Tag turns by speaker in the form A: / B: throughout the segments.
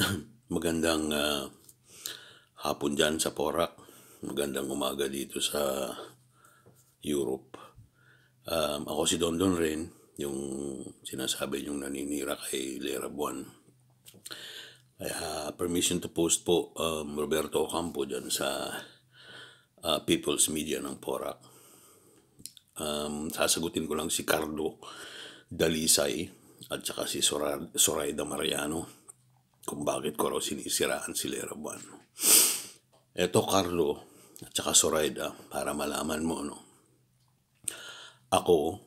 A: Magandang uh, hapon dyan sa Porak. Magandang umaga dito sa Europe. Um, ako si Don Don rin, yung sinasabi yung naninira kay Lera Buwan. Kaya uh, permission to post po um, Roberto Ocampo dyan sa uh, People's Media ng Porak. Um, sasagutin ko lang si Cardo Dalisay at saka si Sora Soraida Mariano kung bakit ko raw sinisiraan si Lera Buwan. Eto Carlo at saka Zoraida para malaman mo no. Ako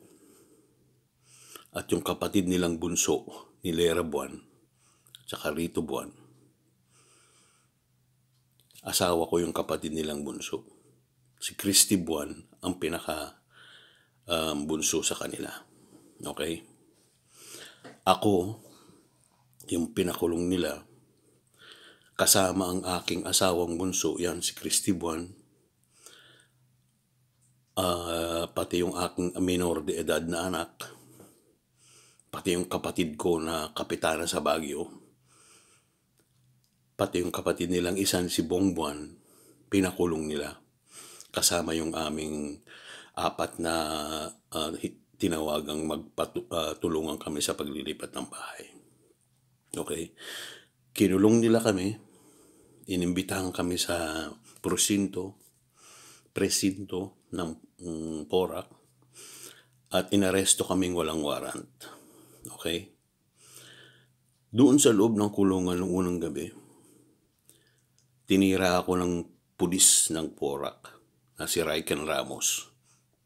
A: at yung kapatid nilang bunso ni Lera Buwan at saka Rito Buwan. Asawa ko yung kapatid nilang bunso. Si Christy Buwan ang pinaka um, bunso sa kanila. Okay? Ako yung pinakulong nila, kasama ang aking asawang bunso, yan si Christy Buwan, uh, ah, pati yung aking minor de edad na anak, pati yung kapatid ko na kapitana sa Baguio, pati yung kapatid nilang isan si Bong Buwan, pinakulong nila, kasama yung aming apat na uh, ah, tinawagang magpatulungan ah, uh, kami sa paglilipat ng bahay. Okay? Kinulong nila kami, inimbitahan kami sa prosinto, presinto ng um, mm, PORA, at inaresto kaming walang warrant. Okay? Doon sa loob ng kulungan noong unang gabi, tinira ako ng pulis ng Porak na si Raiken Ramos.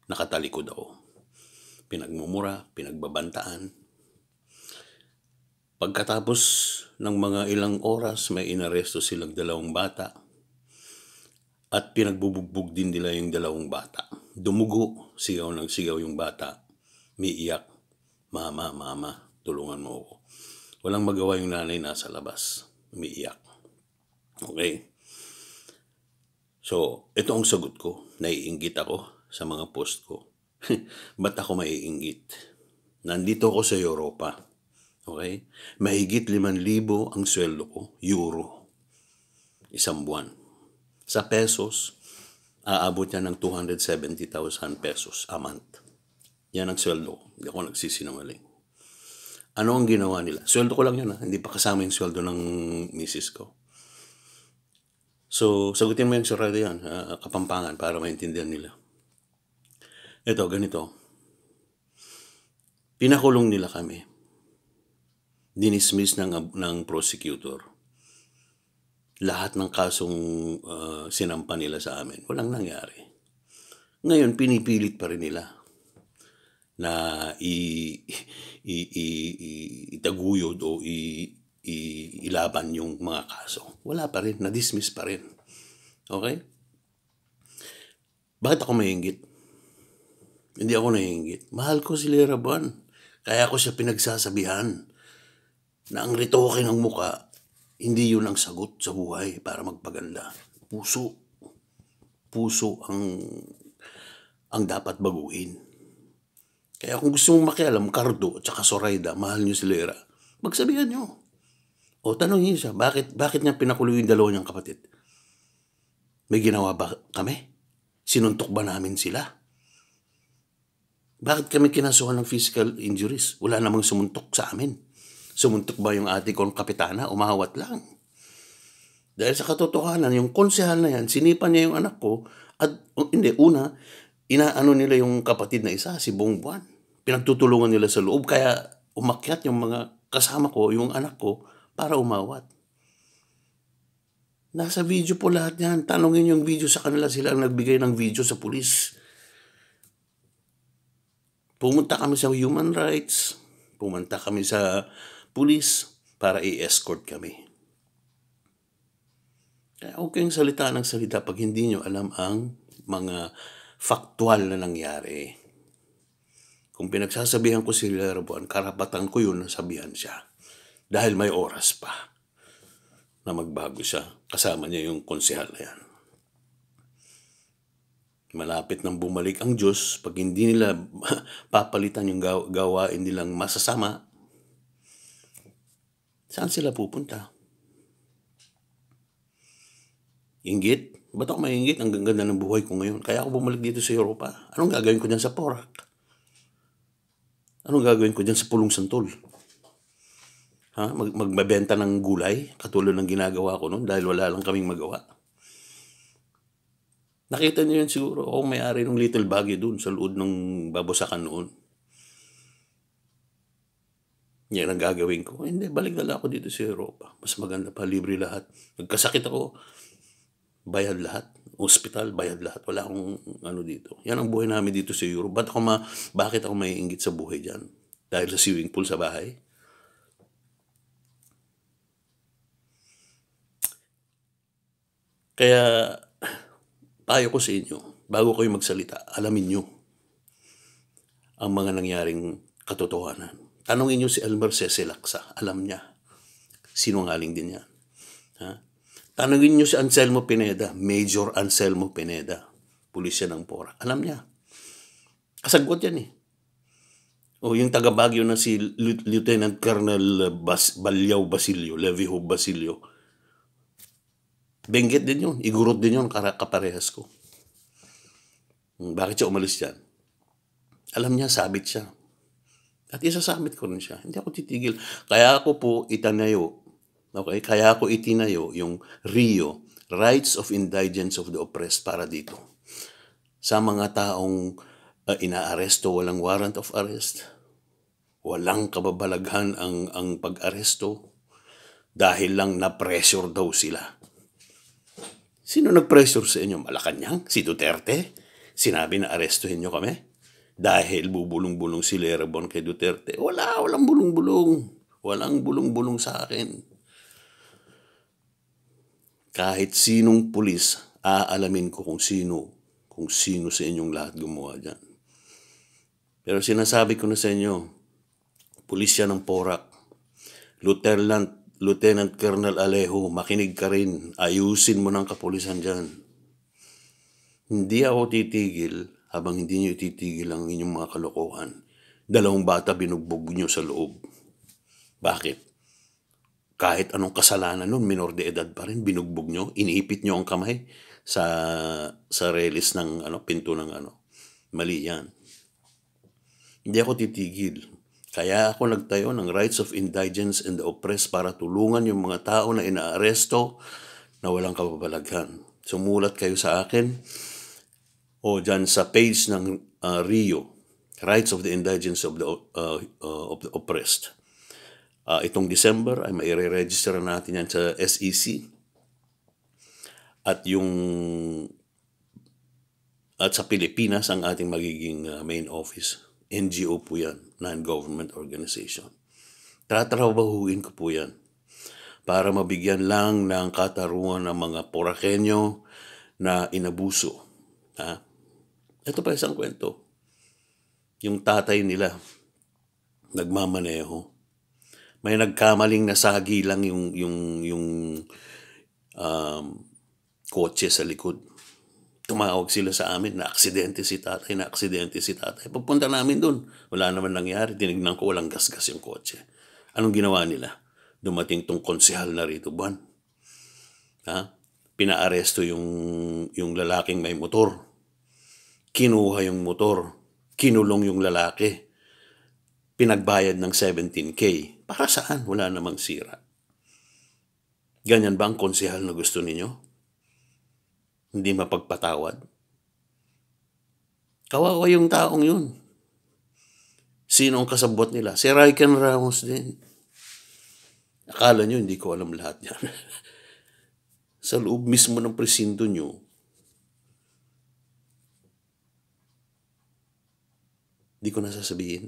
A: Nakatalikod ako. Pinagmumura, pinagbabantaan, Pagkatapos ng mga ilang oras, may inaresto silang dalawang bata at pinagbubugbog din nila yung dalawang bata. Dumugo, sigaw ng sigaw yung bata. May iyak, Mama, Mama, tulungan mo ako. Walang magawa yung nanay nasa labas. May iyak. Okay? So, ito ang sagot ko. Naiinggit ako sa mga post ko. Ba't ako maiinggit? Nandito ako sa Europa. Okay? Mahigit libo ang sweldo ko, euro. Isang buwan. Sa pesos, aabot yan ng 270,000 pesos a month. Yan ang sweldo ko. Hindi ako nagsisinungaling. Ano ang ginawa nila? Sweldo ko lang yun. ha. Hindi pa kasama yung sweldo ng misis ko. So, sagutin mo yung sarado yan, uh, kapampangan, para maintindihan nila. Ito, ganito. Pinakulong nila kami dinismiss ng, ng prosecutor. Lahat ng kasong uh, sinampa nila sa amin, walang nangyari. Ngayon, pinipilit pa rin nila na i, i, i, i, itaguyod o i, i, ilaban yung mga kaso. Wala pa rin, na-dismiss pa rin. Okay? Bakit ako mahingit? Hindi ako nahingit. Mahal ko si Lera Buwan. Kaya ko siya pinagsasabihan na ang ritoke ng muka, hindi yun ang sagot sa buhay para magpaganda. Puso. Puso ang ang dapat baguhin. Kaya kung gusto mong makialam, Cardo at saka Soraida, mahal niyo si Lera, magsabihan niyo. O tanongin siya, bakit, bakit niya pinakulo yung dalawa niyang kapatid? May ginawa ba kami? Sinuntok ba namin sila? Bakit kami kinasuhan ng physical injuries? Wala namang sumuntok sa amin. Sumuntok ba yung ate kong kapitana? Umawat lang. Dahil sa katotohanan, yung konsehal na yan, sinipan niya yung anak ko at oh, hindi, una, inaano nila yung kapatid na isa, si Bong buwan. Pinagtutulungan nila sa loob, kaya umakyat yung mga kasama ko, yung anak ko, para umawat. Nasa video po lahat yan. Tanungin yung video sa kanila. Sila ang nagbigay ng video sa pulis. Pumunta kami sa human rights. Pumunta kami sa pulis para i-escort kami. Kaya huwag kayong salita ng salita pag hindi nyo alam ang mga faktual na nangyari. Kung pinagsasabihan ko si Lerabuan, karapatan ko yun na sabihan siya. Dahil may oras pa na magbago siya. Kasama niya yung konsehal na yan. Malapit nang bumalik ang Diyos pag hindi nila papalitan yung gawain nilang masasama Saan sila pupunta? Ingit? Ba't ako maingit? Ang ganda ng buhay ko ngayon. Kaya ako bumalik dito sa Europa. Anong gagawin ko dyan sa Porak? Anong gagawin ko dyan sa Pulong Santol? Ha? Mag magbabenta ng gulay, katulad ng ginagawa ko noon dahil wala lang kaming magawa. Nakita niyo yun siguro, ako oh, may-ari ng little bagay doon sa loob ng babosakan noon. Yan ang gagawin ko. hindi, balik na lang ako dito sa Europa. Mas maganda pa, libre lahat. Nagkasakit ako, bayad lahat. Hospital, bayad lahat. Wala akong ano dito. Yan ang buhay namin dito sa Europe. Ba't ako ma bakit ako may inggit sa buhay dyan? Dahil sa swimming pool sa bahay? Kaya, payo ko sa inyo, bago kayo magsalita, alamin nyo ang mga nangyaring katotohanan. Tanongin niyo si Elmer Cecelaksa, alam niya. Sinungaling din yan. Ha? Tanongin niyo si Anselmo Pineda, Major Anselmo Pineda, pulisya ng Pora. Alam niya. Kasagot yan eh. O yung taga Baguio na si Lieutenant Colonel Bas Balyaw Basilio, Leviho Basilio. Benggit din yun. Igurot din yun kaparehas ko. Hmm, bakit siya umalis dyan? Alam niya, sabit siya. At isasamit ko rin siya. Hindi ako titigil. Kaya ako po itanayo. Okay? Kaya ako itinayo yung RIO, Rights of Indigence of the Oppressed, para dito. Sa mga taong uh, inaaresto, walang warrant of arrest, walang kababalaghan ang, ang pag-aresto, dahil lang na-pressure daw sila. Sino nag-pressure sa inyo? Malacanang? Si Duterte? Sinabi na arestuhin nyo kami? dahil bubulong-bulong si Lerabon kay Duterte. Wala, walang bulong-bulong. Walang bulong-bulong sa akin. Kahit sinong pulis, aalamin ko kung sino, kung sino sa inyong lahat gumawa dyan. Pero sinasabi ko na sa inyo, pulis yan ng porak. Lieutenant, Lieutenant Colonel Alejo, makinig ka rin. Ayusin mo ng kapulisan dyan. Hindi ako titigil habang hindi niyo ititigil ang inyong mga kalokohan. Dalawang bata binugbog niyo sa loob. Bakit? Kahit anong kasalanan nun, minor de edad pa rin, binugbog nyo, iniipit nyo ang kamay sa sa relis ng ano pinto ng ano. Mali 'yan. Hindi ako titigil. Kaya ako nagtayo ng Rights of Indigents and the Oppressed para tulungan yung mga tao na inaaresto na walang kababalaghan. Sumulat kayo sa akin o dyan sa page ng uh, Rio, Rights of the Indigents of the, uh, uh, of the Oppressed. Uh, itong December ay maire-register natin yan sa SEC at yung at sa Pilipinas ang ating magiging uh, main office. NGO po yan, non-government organization. Tatrabahuin ko po yan para mabigyan lang ng katarungan ng mga porakenyo na inabuso. Ha? Ito pa isang kwento. Yung tatay nila, nagmamaneho. May nagkamaling nasagi lang yung, yung, yung um, kotse sa likod. Tumawag sila sa amin, na-aksidente si tatay, na-aksidente si tatay. Pagpunta namin doon, wala naman nangyari. Tinignan ko, walang gasgas yung kotse. Anong ginawa nila? Dumating tong konsehal na rito, buwan. Ha? Pinaaresto yung, yung lalaking may motor Kinuha yung motor. Kinulong yung lalaki. Pinagbayad ng 17K. Para saan? Wala namang sira. Ganyan ba ang konsihal na gusto ninyo? Hindi mapagpatawad? Kawawa yung taong yun. Sino ang kasabot nila? Si Raiken Ramos din. Akala nyo, hindi ko alam lahat yan. Sa loob mismo ng presinto nyo, Hindi ko na sasabihin.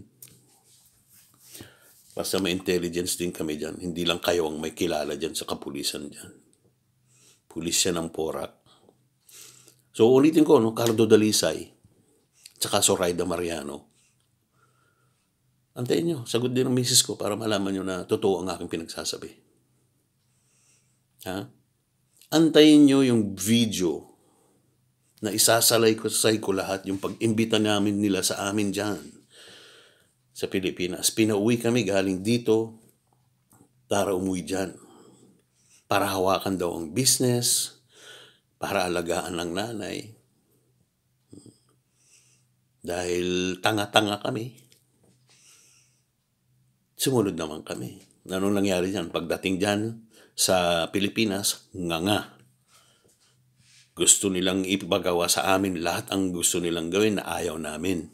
A: Basta may intelligence din kami dyan. Hindi lang kayo ang may kilala dyan sa kapulisan dyan. Pulis yan porak. So ulitin ko, no? Cardo Dalisay, tsaka Soraida Mariano. Antayin nyo, sagot din ng misis ko para malaman nyo na totoo ang aking pinagsasabi. Ha? Antayin nyo yung video na isasalay ko sa ko lahat yung pag-imbita namin nila sa amin dyan sa Pilipinas. Pinauwi kami galing dito para umuwi dyan. Para hawakan daw ang business, para alagaan ang nanay. Dahil tanga-tanga kami. Sumunod naman kami. Anong nangyari dyan? Pagdating dyan sa Pilipinas, nga nga gusto nilang ipagawa sa amin lahat ang gusto nilang gawin na ayaw namin.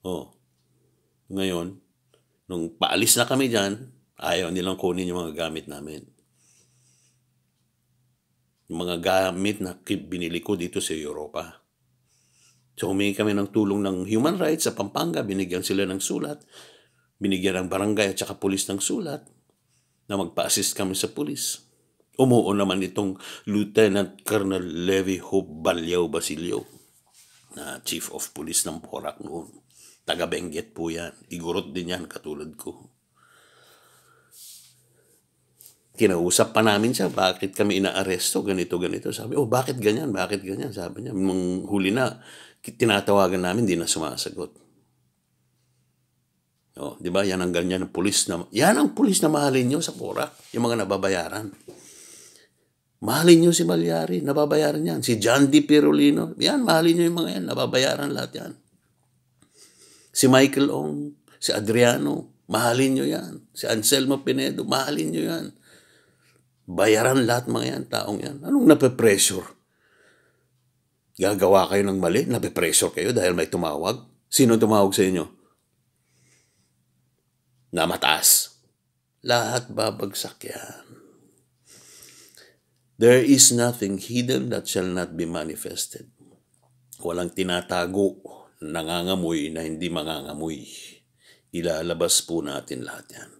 A: Oh. Ngayon, nung paalis na kami diyan, ayaw nilang kunin yung mga gamit namin. Yung mga gamit na binili ko dito sa Europa. So humingi kami ng tulong ng human rights sa Pampanga, binigyan sila ng sulat, binigyan ng barangay at saka pulis ng sulat na magpa-assist kami sa pulis. Umuo naman itong Lieutenant Colonel Levy Hope Balyaw Basilio na Chief of Police ng Porak noon. Taga Benguet po yan. Igurot din yan katulad ko. Kinausap pa namin siya, bakit kami inaaresto, ganito, ganito. Sabi, oh, bakit ganyan, bakit ganyan? Sabi niya, nung huli na, tinatawagan namin, di na sumasagot. Oh, di ba? Yan ang ganyan ng pulis na, yan ang pulis na mahalin nyo sa Porak, yung mga nababayaran. Mahalin nyo si Malyari, nababayaran yan. Si John D. Pirolino, yan, mahalin nyo yung mga yan, nababayaran lahat yan. Si Michael Ong, si Adriano, mahalin nyo yan. Si Anselmo Pinedo, mahalin nyo yan. Bayaran lahat mga yan, taong yan. Anong nape-pressure? Gagawa kayo ng mali? Nape-pressure kayo dahil may tumawag? Sino tumawag sa inyo? Na Lahat babagsak yan. There is nothing hidden that shall not be manifested. Walang tinatago, nangangamoy na hindi mangangamoy. Ilalabas po natin lahat yan.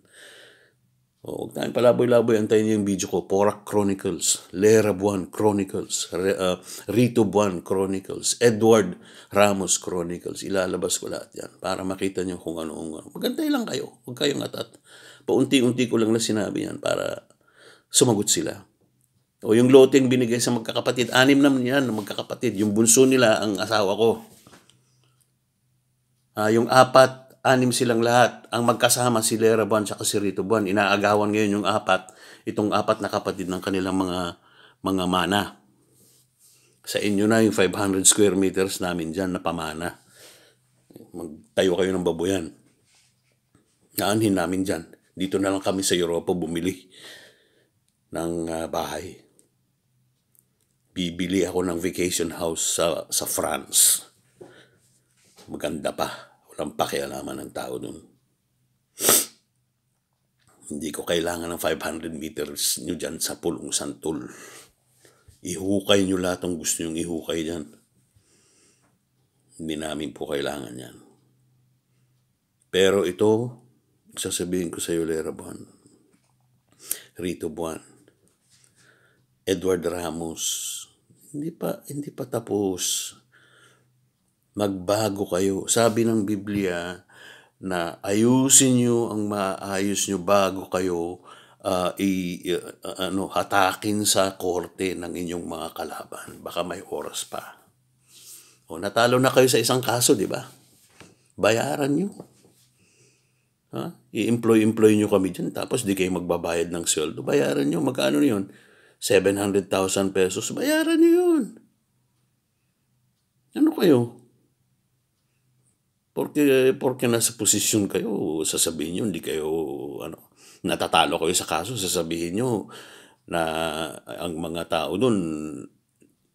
A: O, oh, huwag tayong palaboy-laboy, antayin niyo yung video ko. Porak Chronicles, Lera Buwan Chronicles, Re, uh, Rito Buwan Chronicles, Edward Ramos Chronicles. Ilalabas ko lahat yan para makita niyo kung ano-ano. Magantay lang kayo. Huwag kayong atat. Paunti-unti ko lang na sinabi yan para sumagot sila. O yung loteng binigay sa magkakapatid, anim naman yan na magkakapatid. Yung bunso nila ang asawa ko. Uh, yung apat, anim silang lahat. Ang magkasama si Lera Buwan at si Rito Buwan. Inaagawan ngayon yung apat, itong apat na kapatid ng kanilang mga mga mana. Sa inyo na yung 500 square meters namin dyan na pamana. Magtayo kayo ng babuyan. Naanhin namin dyan. Dito na lang kami sa Europa bumili ng uh, bahay bibili ako ng vacation house sa, sa France. Maganda pa. Walang pakialaman ng tao dun. Hindi ko kailangan ng 500 meters nyo dyan sa pulong santol. Ihukay nyo lahat ang gusto nyong ihukay dyan. Hindi namin po kailangan yan. Pero ito, sasabihin ko sa iyo, Lera Buwan, Rito Buwan, Edward Ramos, hindi pa, hindi pa tapos. Magbago kayo. Sabi ng Biblia na ayusin niyo ang maayos niyo bago kayo uh, i, uh, ano, hatakin sa korte ng inyong mga kalaban. Baka may oras pa. O natalo na kayo sa isang kaso, di ba? Bayaran niyo Ha? I-employ-employ niyo kami diyan tapos di kayo magbabayad ng sweldo. Bayaran nyo, magkano yun? 700,000 pesos, bayaran niyo yun. Ano kayo? Porque, porque nasa posisyon kayo, sasabihin nyo, hindi kayo, ano, natatalo kayo sa kaso, sasabihin nyo na ang mga tao doon,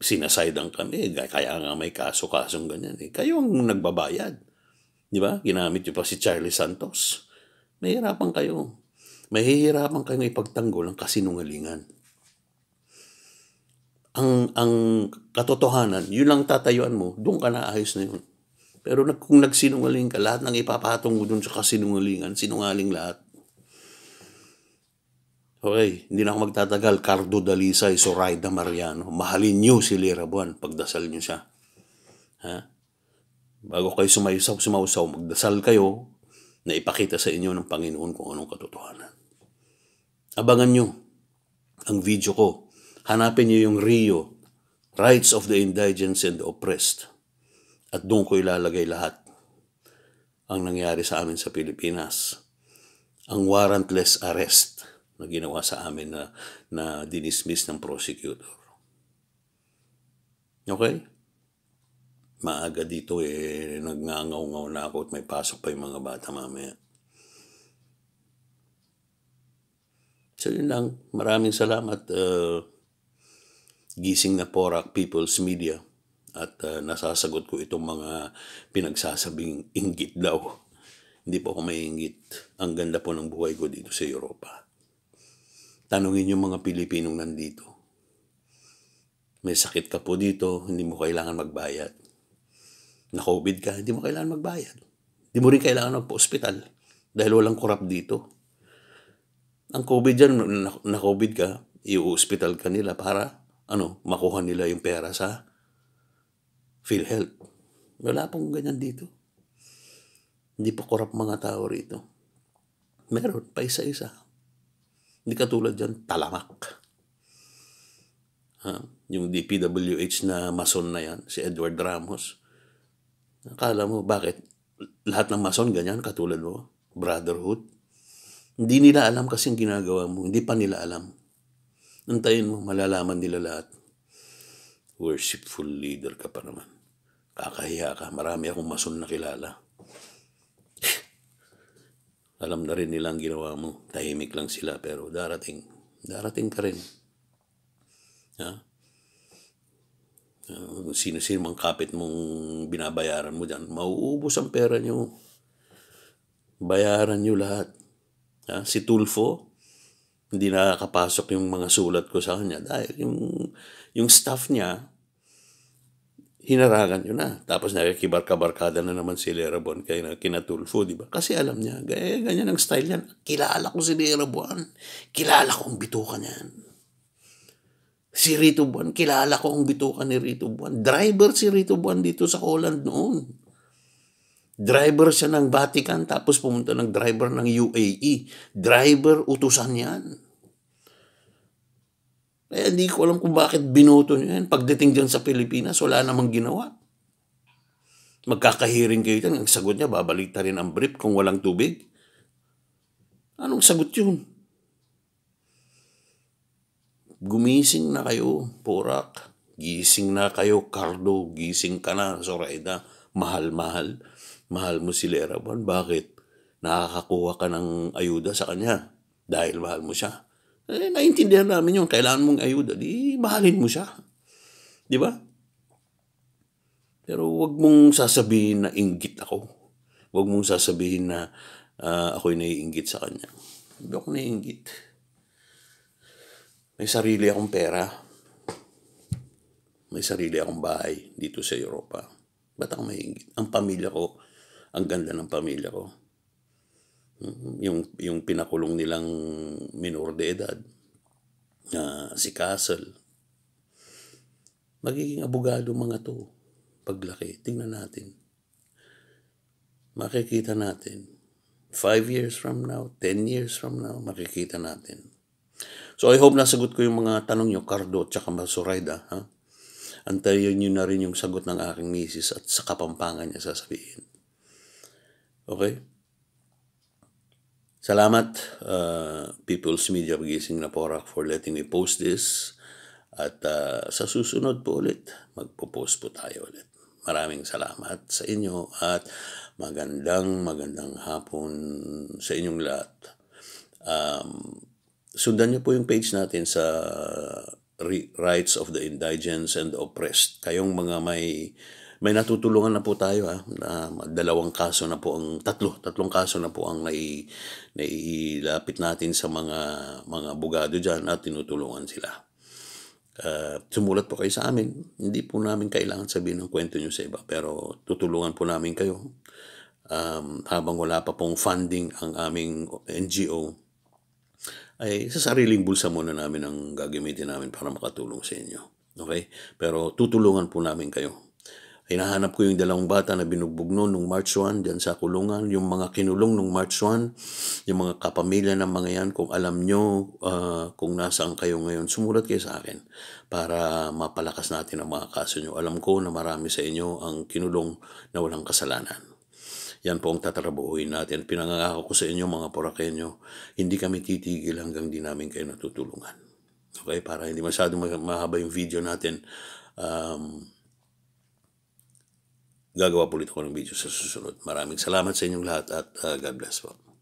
A: sinasaydan kami, kaya nga may kaso-kasong ganyan. Eh. Kayo ang nagbabayad. Di ba? Ginamit nyo pa si Charlie Santos. Mahihirapan kayo. Mahihirapan kayo ipagtanggol ang kasinungalingan ang ang katotohanan, yun lang tatayuan mo, doon ka na ayos na yun. Pero nag, kung nagsinungaling ka, lahat ng ipapatong mo doon sa kasinungalingan, sinungaling lahat. Okay, hindi na ako magtatagal. Cardo Dalisay, Soraida Mariano. Mahalin niyo si Lira Buwan. Pagdasal niyo siya. Ha? Bago kayo sumayusaw, sumausaw, magdasal kayo na ipakita sa inyo ng Panginoon kung anong katotohanan. Abangan niyo ang video ko Hanapin niyo yung RIO, Rights of the Indigents and the Oppressed. At doon ko ilalagay lahat ang nangyari sa amin sa Pilipinas. Ang warrantless arrest na ginawa sa amin na, na dinismiss ng prosecutor. Okay? Maaga dito eh, nagngangaw-ngaw na ako at may pasok pa yung mga bata mamaya. So yun lang, maraming salamat. Uh, Gising na Porak People's Media at uh, nasasagot ko itong mga pinagsasabing inggit daw. Hindi po ako may inggit. Ang ganda po ng buhay ko dito sa Europa. Tanungin yung mga Pilipinong nandito. May sakit ka po dito, hindi mo kailangan magbayad. Na COVID ka, hindi mo kailangan magbayad. Hindi mo rin kailangan magpa-hospital dahil walang korap dito. Ang COVID dyan, na, na COVID ka, i-hospital ka nila para ano, makuha nila yung pera sa PhilHealth. Wala pong ganyan dito. Hindi pa korap mga tao rito. Meron pa isa-isa. Hindi katulad dyan, talamak. Ha? Yung DPWH na mason na yan, si Edward Ramos. Akala mo, bakit? Lahat ng mason ganyan, katulad mo. Brotherhood. Hindi nila alam kasi ang ginagawa mo. Hindi pa nila alam. Antayin mo, malalaman nila lahat. Worshipful leader ka pa naman. Kakahiya ka, marami akong mason na kilala. Alam na rin nila ang ginawa mo. Tahimik lang sila pero darating. Darating ka rin. Ha? Uh, sino-sino mang kapit mong binabayaran mo dyan, mauubos ang pera nyo. Bayaran nyo lahat. Ha? Si Tulfo, hindi nakakapasok yung mga sulat ko sa kanya dahil yung, yung staff niya, hinarangan yun na. Tapos nakikibarka-barkada na naman si Lerabon Buwan kay kinatulfo, di ba? Kasi alam niya, gaya, ganyan ang style niyan. Kilala ko si Lerabon. Kilala ko ang bituka niyan. Si Rito Buwan, kilala ko ang bituka ni Rito Buwan. Driver si Rito Buwan dito sa Holland noon. Driver siya ng Vatican, tapos pumunta ng driver ng UAE. Driver, utusan yan. Kaya eh, hindi ko alam kung bakit binoto nyo yan. Pagdating dyan sa Pilipinas, wala namang ginawa. Magkakahiring kayo dyan. Ang sagot niya, babalita rin ang brief kung walang tubig. Anong sagot yun? Gumising na kayo, Purak. Gising na kayo, Cardo. Gising ka na, Zoraida. Mahal-mahal. Mahal mo si Leraban. Bakit? Nakakakuha ka ng ayuda sa kanya dahil mahal mo siya eh, naiintindihan namin yung kailangan mong ayuda. Di, mahalin mo siya. Di ba? Pero wag mong sasabihin na inggit ako. Wag mong sasabihin na uh, ako'y naiinggit sa kanya. Hindi ako naiinggit. May sarili akong pera. May sarili akong bahay dito sa Europa. Ba't ako maiinggit? Ang pamilya ko, ang ganda ng pamilya ko yung, yung pinakulong nilang minor de edad na si Castle. Magiging abogado mga to paglaki. Tingnan natin. Makikita natin. Five years from now, 10 years from now, makikita natin. So I hope nasagot ko yung mga tanong nyo, Cardo at saka Masurayda. Ha? Antayin niyo na rin yung sagot ng aking misis at sa kapampangan niya sasabihin. Okay? Salamat, uh, People's Media Pagising na Porak for letting me post this. At uh, sa susunod po ulit, magpo-post po tayo ulit. Maraming salamat sa inyo at magandang magandang hapon sa inyong lahat. Um, sundan niyo po yung page natin sa uh, Rights of the Indigents and the Oppressed. Kayong mga may may natutulungan na po tayo ah na dalawang kaso na po ang tatlo, tatlong kaso na po ang nai, nailapit natin sa mga mga abogado diyan at tinutulungan sila. Uh, sumulat po kayo sa amin. Hindi po namin kailangan sabihin ng kwento niyo sa iba pero tutulungan po namin kayo. Um, habang wala pa pong funding ang aming NGO, ay sa sariling bulsa muna namin ang gagamitin namin para makatulong sa inyo. Okay? Pero tutulungan po namin kayo ay Hinahanap ko yung dalawang bata na binugbog noon nung March 1 dyan sa kulungan. Yung mga kinulong nung March 1, yung mga kapamilya ng mga yan, kung alam nyo uh, kung nasaan kayo ngayon, sumulat kayo sa akin para mapalakas natin ang mga kaso nyo. Alam ko na marami sa inyo ang kinulong na walang kasalanan. Yan po ang tatrabuhuin natin. Pinangangako ko sa inyo mga Porakenyo, hindi kami titigil hanggang di namin kayo natutulungan. Okay? Para hindi masyadong mahaba yung video natin. Um, gagawa po ulit ako ng video sa susunod. Maraming salamat sa inyong lahat at uh, God bless po.